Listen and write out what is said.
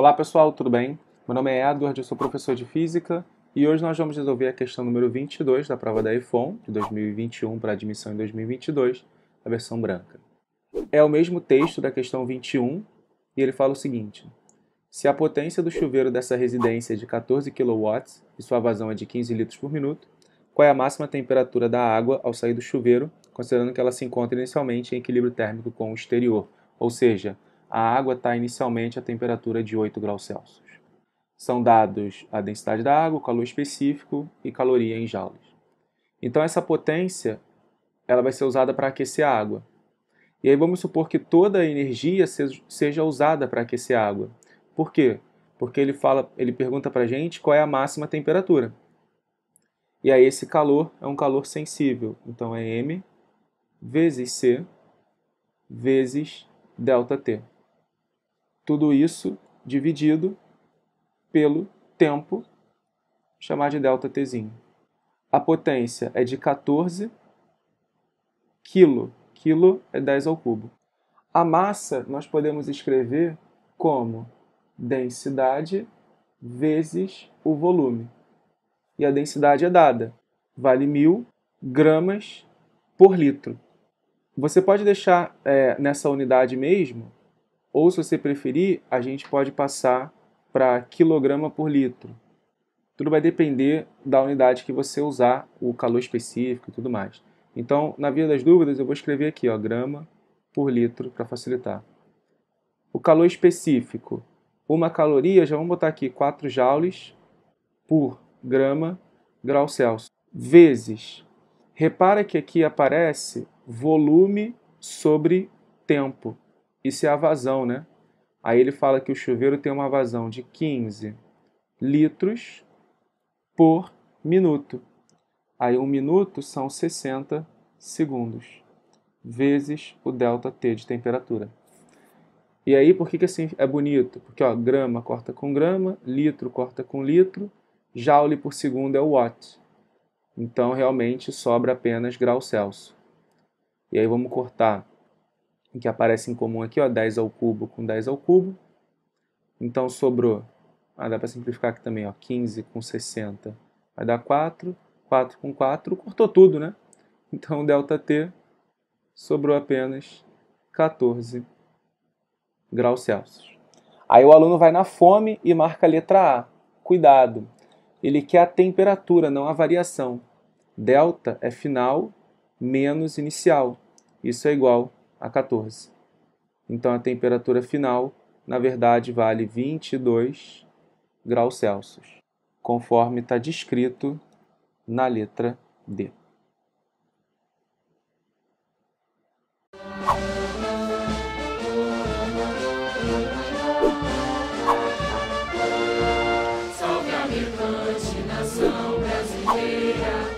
Olá pessoal, tudo bem? Meu nome é Edward, eu sou professor de Física e hoje nós vamos resolver a questão número 22 da prova da Ifon de 2021 para admissão em 2022, a versão branca. É o mesmo texto da questão 21 e ele fala o seguinte: Se a potência do chuveiro dessa residência é de 14 kW e sua vazão é de 15 litros por minuto, qual é a máxima temperatura da água ao sair do chuveiro, considerando que ela se encontra inicialmente em equilíbrio térmico com o exterior? Ou seja, a água está inicialmente a temperatura de 8 graus Celsius. São dados a densidade da água, calor específico e caloria em joules. Então essa potência ela vai ser usada para aquecer a água. E aí vamos supor que toda a energia seja usada para aquecer a água. Por quê? Porque ele fala, ele pergunta para a gente qual é a máxima temperatura. E aí esse calor é um calor sensível, então é m vezes c vezes delta t. Tudo isso dividido pelo tempo, chamar de ΔTzinho. A potência é de 14 quilo. Quilo é 10 ao cubo. A massa nós podemos escrever como densidade vezes o volume. E a densidade é dada, vale mil gramas por litro. Você pode deixar é, nessa unidade mesmo ou, se você preferir, a gente pode passar para quilograma por litro. Tudo vai depender da unidade que você usar, o calor específico e tudo mais. Então, na via das dúvidas, eu vou escrever aqui, ó, grama por litro para facilitar. O calor específico, uma caloria, já vamos botar aqui 4 joules por grama grau Celsius, vezes. Repara que aqui aparece volume sobre tempo. Isso é a vazão, né? Aí ele fala que o chuveiro tem uma vazão de 15 litros por minuto. Aí um minuto são 60 segundos, vezes o delta T de temperatura. E aí, por que, que assim é bonito? Porque ó, grama corta com grama, litro corta com litro, joule por segundo é o watt. Então, realmente, sobra apenas grau Celsius. E aí, vamos cortar que aparece em comum aqui, ó, 10 ao cubo com 10 ao cubo. Então sobrou, ah, dá para simplificar aqui também, ó, 15 com 60 vai dar 4, 4 com 4, cortou tudo, né? Então ΔT sobrou apenas 14 graus Celsius. Aí o aluno vai na fome e marca a letra A. Cuidado, ele quer a temperatura, não a variação. Delta é final menos inicial. Isso é igual a 14. Então a temperatura final, na verdade, vale 22 graus Celsius, conforme está descrito na letra D. Salve a minha nação brasileira.